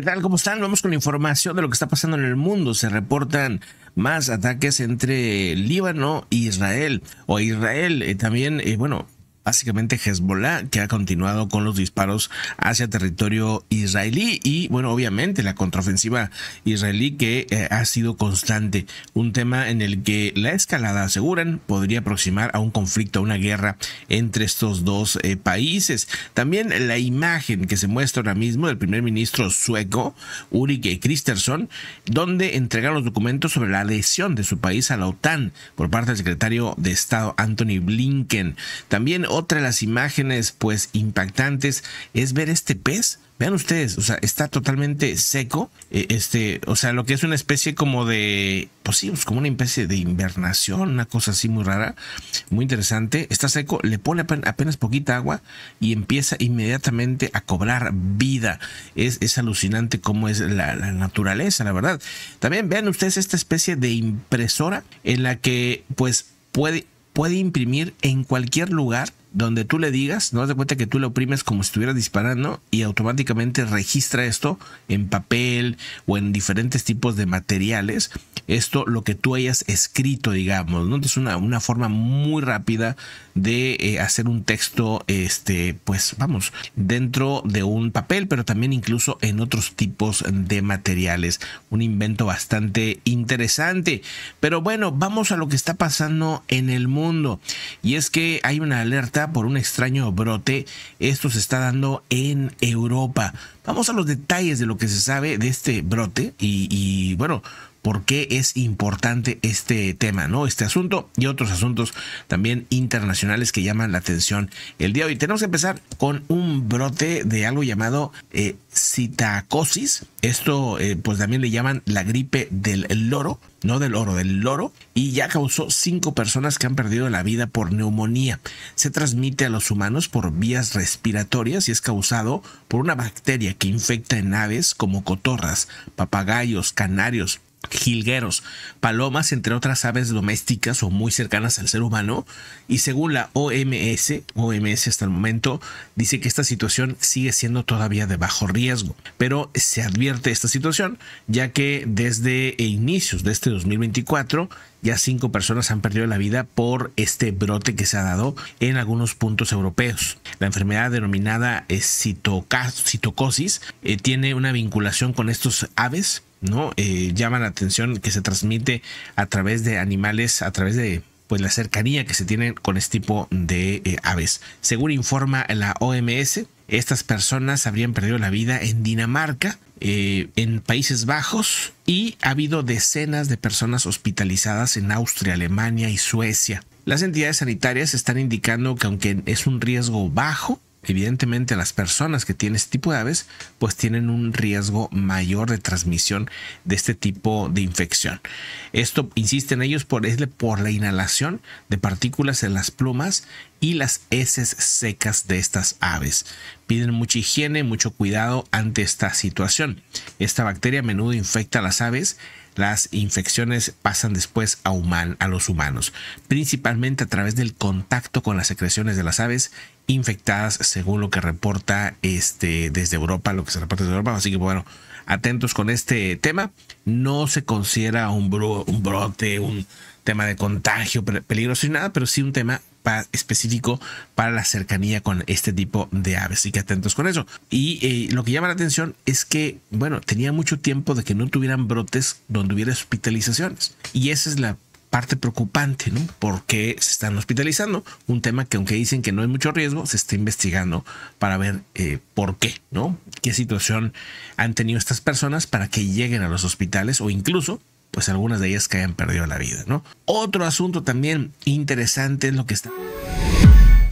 ¿Qué tal? ¿Cómo están? Vamos con la información de lo que está pasando en el mundo. Se reportan más ataques entre Líbano e Israel. O Israel eh, también, eh, bueno, básicamente Hezbollah, que ha continuado con los disparos hacia territorio israelí y, bueno, obviamente la contraofensiva israelí que eh, ha sido constante, un tema en el que la escalada, aseguran, podría aproximar a un conflicto, a una guerra entre estos dos eh, países. También la imagen que se muestra ahora mismo del primer ministro sueco, Ulrike Christerson donde entrega los documentos sobre la adhesión de su país a la OTAN por parte del secretario de Estado, Anthony Blinken. También otra de las imágenes pues impactantes es ver este pez. Vean ustedes, o sea, está totalmente seco. Eh, este, o sea, lo que es una especie como de. Pues sí, pues, como una especie de invernación, una cosa así muy rara, muy interesante. Está seco, le pone apenas poquita agua y empieza inmediatamente a cobrar vida. Es, es alucinante cómo es la, naturaleza, la verdad. También vean ustedes esta especie de impresora en la que, pues, puede puede imprimir en cualquier lugar donde tú le digas, no das de cuenta que tú le oprimes como si estuvieras disparando y automáticamente registra esto en papel o en diferentes tipos de materiales, esto lo que tú hayas escrito, digamos, ¿no? es una, una forma muy rápida de eh, hacer un texto, este, pues vamos, dentro de un papel, pero también incluso en otros tipos de materiales. Un invento bastante interesante. Pero bueno, vamos a lo que está pasando en el mundo. Y es que hay una alerta por un extraño brote. Esto se está dando en Europa. Vamos a los detalles de lo que se sabe de este brote y, y bueno, por qué es importante este tema, ¿no? Este asunto y otros asuntos también internacionales que llaman la atención el día de hoy. Tenemos que empezar con un brote de algo llamado eh, citacosis. Esto, eh, pues también le llaman la gripe del loro, no del oro, del loro, y ya causó cinco personas que han perdido la vida por neumonía. Se transmite a los humanos por vías respiratorias y es causado por una bacteria que infecta en aves como cotorras, papagayos, canarios, jilgueros, palomas, entre otras aves domésticas o muy cercanas al ser humano, y según la OMS, OMS hasta el momento, dice que esta situación sigue siendo todavía de bajo riesgo, pero se advierte esta situación ya que desde inicios de este 2024 ya cinco personas han perdido la vida por este brote que se ha dado en algunos puntos europeos. La enfermedad denominada eh, citocosis eh, tiene una vinculación con estos aves ¿no? Eh, llama la atención que se transmite a través de animales, a través de pues la cercanía que se tienen con este tipo de eh, aves. Según informa la OMS, estas personas habrían perdido la vida en Dinamarca, eh, en Países Bajos y ha habido decenas de personas hospitalizadas en Austria, Alemania y Suecia. Las entidades sanitarias están indicando que aunque es un riesgo bajo, evidentemente las personas que tienen este tipo de aves pues tienen un riesgo mayor de transmisión de este tipo de infección. Esto insisten ellos por, es por la inhalación de partículas en las plumas y las heces secas de estas aves. Piden mucha higiene, mucho cuidado ante esta situación. Esta bacteria a menudo infecta a las aves. Las infecciones pasan después a, a los humanos, principalmente a través del contacto con las secreciones de las aves infectadas, según lo que reporta este, desde Europa, lo que se reporta desde Europa. Así que bueno, atentos con este tema. No se considera un, un brote, un tema de contagio peligroso y nada, pero sí un tema específico para la cercanía con este tipo de aves. así que atentos con eso. Y eh, lo que llama la atención es que, bueno, tenía mucho tiempo de que no tuvieran brotes donde hubiera hospitalizaciones. Y esa es la parte preocupante, ¿no? Porque se están hospitalizando, un tema que aunque dicen que no hay mucho riesgo, se está investigando para ver eh, por qué, ¿no? ¿Qué situación han tenido estas personas para que lleguen a los hospitales o incluso pues algunas de ellas que hayan perdido la vida, ¿no? Otro asunto también interesante es lo que está,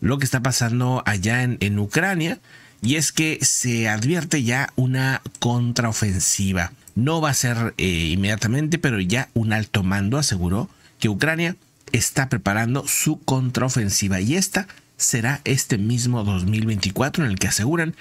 lo que está pasando allá en, Ucrania y es que se advierte ya una contraofensiva. No va a ser eh, inmediatamente, pero ya un alto mando aseguró que Ucrania está preparando su contraofensiva y esta será este mismo 2024 en el que aseguran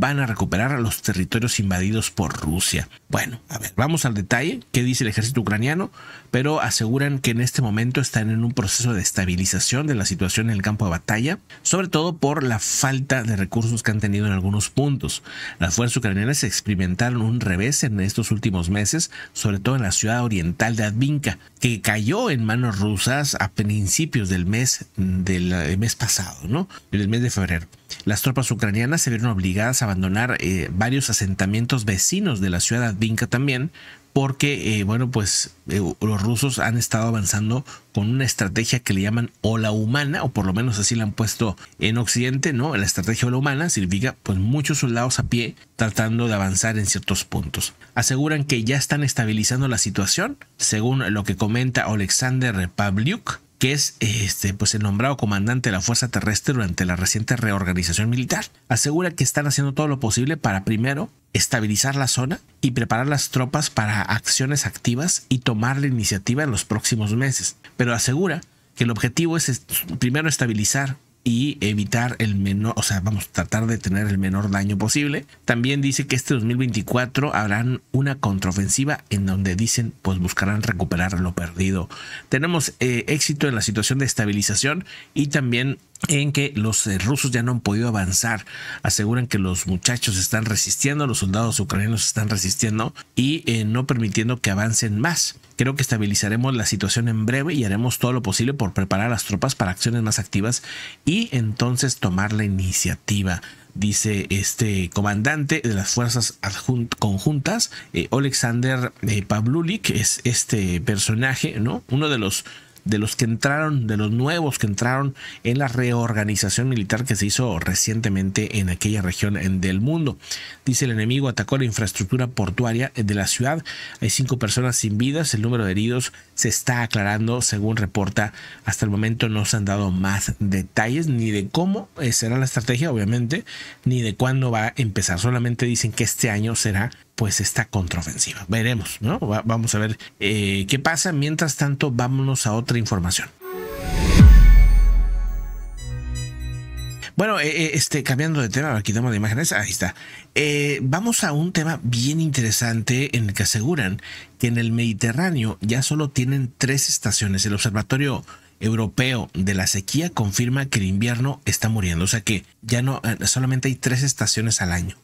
van a recuperar los territorios invadidos por Rusia. Bueno, a ver, vamos al detalle, qué dice el ejército ucraniano, pero aseguran que en este momento están en un proceso de estabilización de la situación en el campo de batalla, sobre todo por la falta de recursos que han tenido en algunos puntos. Las fuerzas ucranianas experimentaron un revés en estos últimos meses, sobre todo en la ciudad oriental de Advinka, que cayó en manos rusas a principios del mes del eh, mes pasado, ¿no? El mes de febrero. Las tropas ucranianas se vieron obligadas a abandonar eh, varios asentamientos vecinos de la ciudad Vinca también, porque, eh, bueno, pues eh, los rusos han estado avanzando con una estrategia que le llaman ola humana, o por lo menos así la han puesto en Occidente, ¿no? La estrategia ola humana significa, pues, muchos soldados a pie tratando de avanzar en ciertos puntos. Aseguran que ya están estabilizando la situación, según lo que comenta Alexander Pavlyuk, que es este, pues el nombrado comandante de la Fuerza Terrestre durante la reciente reorganización militar. Asegura que están haciendo todo lo posible para primero estabilizar la zona y preparar las tropas para acciones activas y tomar la iniciativa en los próximos meses. Pero asegura que el objetivo es primero estabilizar y evitar el menor, o sea, vamos a tratar de tener el menor daño posible. También dice que este 2024 habrán una contraofensiva en donde dicen, pues buscarán recuperar lo perdido. Tenemos eh, éxito en la situación de estabilización y también en que los eh, rusos ya no han podido avanzar. Aseguran que los muchachos están resistiendo, los soldados ucranianos están resistiendo y eh, no permitiendo que avancen más. Creo que estabilizaremos la situación en breve y haremos todo lo posible por preparar a las tropas para acciones más activas y entonces tomar la iniciativa dice este comandante de las fuerzas conjuntas, Alexander eh, Pavlulik, es este personaje, ¿no? Uno de los de los que entraron, de los nuevos que entraron en la reorganización militar que se hizo recientemente en aquella región del mundo. Dice el enemigo atacó la infraestructura portuaria de la ciudad. Hay cinco personas sin vidas. El número de heridos se está aclarando, según reporta. Hasta el momento no se han dado más detalles ni de cómo eh, será la estrategia, obviamente, ni de cuándo va a empezar. Solamente dicen que este año será pues esta contraofensiva. Veremos, ¿no? vamos a ver eh, qué pasa. Mientras tanto, vámonos a otra información. Bueno, eh, eh, este, cambiando de tema, aquí tenemos de imágenes, ahí está. vamos a un tema bien interesante en el que aseguran que en el Mediterráneo ya solo tienen tres estaciones. El Observatorio Europeo de la Sequía confirma que el invierno está muriendo, o sea que ya no, solamente hay tres estaciones al año.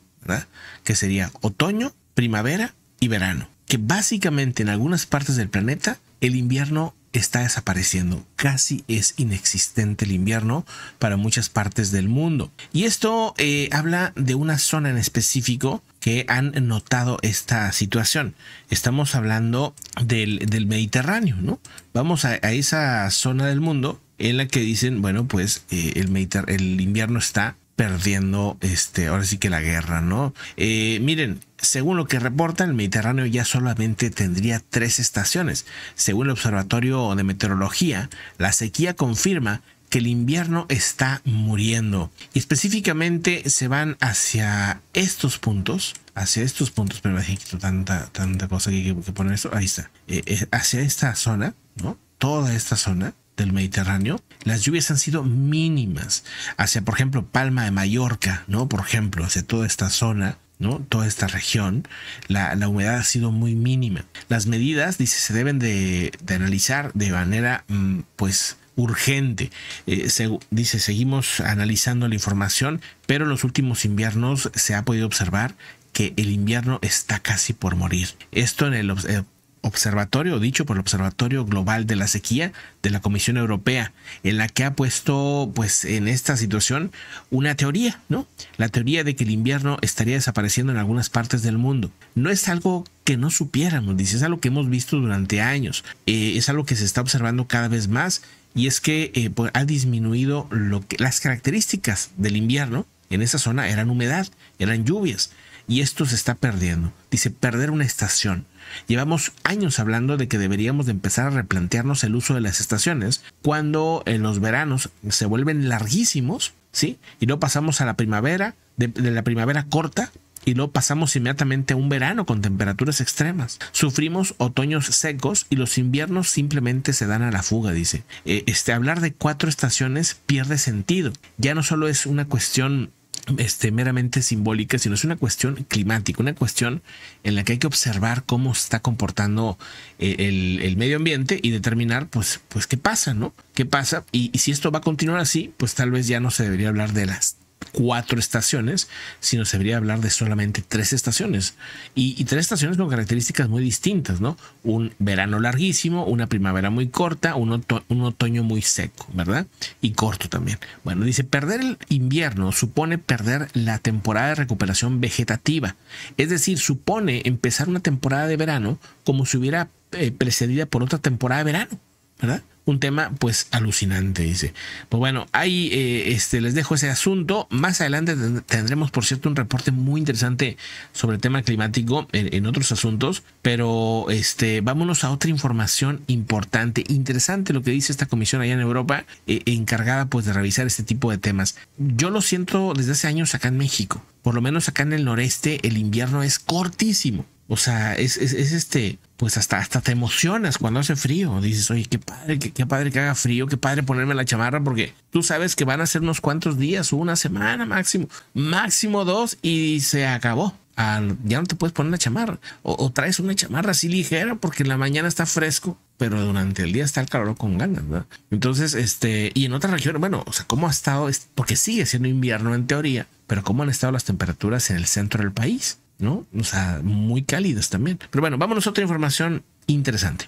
Que sería otoño, primavera y verano. Que básicamente en algunas partes del planeta el invierno está desapareciendo. Casi es inexistente el invierno para muchas partes del mundo. Y esto eh, habla de una zona en específico que han notado esta situación. Estamos hablando del, Mediterráneo, ¿no? Vamos a, esa zona del mundo en la que dicen, bueno, pues eh, el, el invierno está perdiendo, este, ahora sí que la guerra, ¿no? Eh, miren, según lo que reporta el Mediterráneo ya solamente tendría tres estaciones. Según el Observatorio de Meteorología, la sequía confirma que el invierno está muriendo. Y específicamente se van hacia estos puntos, hacia estos puntos, pero imagínate tanta, tanta cosa que, que poner eso, ahí está, eh, eh, hacia esta zona, ¿no? Toda esta zona, del Mediterráneo, las lluvias han sido mínimas hacia, por ejemplo, Palma de Mallorca, ¿no? Por ejemplo, hacia toda esta zona, ¿no? Toda esta región, la, humedad ha sido muy mínima. Las medidas, dice, se deben de, analizar de manera, mm, pues, urgente. Eh, dice, seguimos analizando la información, pero en los últimos inviernos se ha podido observar que el invierno está casi por morir. Esto en el, eh, observatorio, dicho por el Observatorio Global de la Sequía de la Comisión Europea, en la que ha puesto, pues, en esta situación una teoría, ¿no? La teoría de que el invierno estaría desapareciendo en algunas partes del mundo. No es algo que no supiéramos, es algo que hemos visto durante años, eh, es algo que se está observando cada vez más y es que eh, pues, ha disminuido lo que, las características del invierno en esa zona eran humedad, eran lluvias. Y esto se está perdiendo. Dice, perder una estación. Llevamos años hablando de que deberíamos de empezar a replantearnos el uso de las estaciones cuando en los veranos se vuelven larguísimos, ¿sí? Y luego pasamos a la primavera, de, la primavera corta, y luego pasamos inmediatamente a un verano con temperaturas extremas. Sufrimos otoños secos y los inviernos simplemente se dan a la fuga, dice. Eh, este, hablar de cuatro estaciones pierde sentido. Ya no solo es una cuestión este, meramente simbólica, sino es una cuestión climática, una cuestión en la que hay que observar cómo está comportando eh, el, medio ambiente y determinar, pues, pues qué pasa, ¿no? ¿Qué pasa? y si esto va a continuar así, pues tal vez ya no se debería hablar de las cuatro estaciones, sino se debería hablar de solamente tres estaciones. Y, tres estaciones con características muy distintas, ¿no? Un verano larguísimo, una primavera muy corta, un, otoño muy seco, ¿verdad? Y corto también. Bueno, dice, perder el invierno supone perder la temporada de recuperación vegetativa. Es decir, supone empezar una temporada de verano como si hubiera eh, precedida por otra temporada de verano, ¿verdad? un tema pues alucinante, dice. Pues bueno, ahí eh, este, les dejo ese asunto. Más adelante tendremos, por cierto, un reporte muy interesante sobre el tema climático en, otros asuntos, pero este, vámonos a otra información importante, interesante lo que dice esta comisión allá en Europa, eh, encargada pues de revisar este tipo de temas. Yo lo siento desde hace años acá en México por lo menos acá en el noreste, el invierno es cortísimo. O sea, es, este, pues hasta, hasta te emocionas cuando hace frío. Dices, oye, qué padre, qué, padre que haga frío, qué padre ponerme la chamarra, porque tú sabes que van a ser unos cuantos días, una semana máximo, máximo dos y se acabó. ya no te puedes poner la chamarra. O, o, traes una chamarra así ligera porque en la mañana está fresco, pero durante el día está el calor con ganas, Entonces, este, y en otras regiones, bueno, o sea, ¿cómo ha estado? Porque sigue siendo invierno en teoría, pero ¿cómo han estado las temperaturas en el centro del país? ¿no? O sea, muy cálidas también. Pero bueno, vámonos a otra información interesante.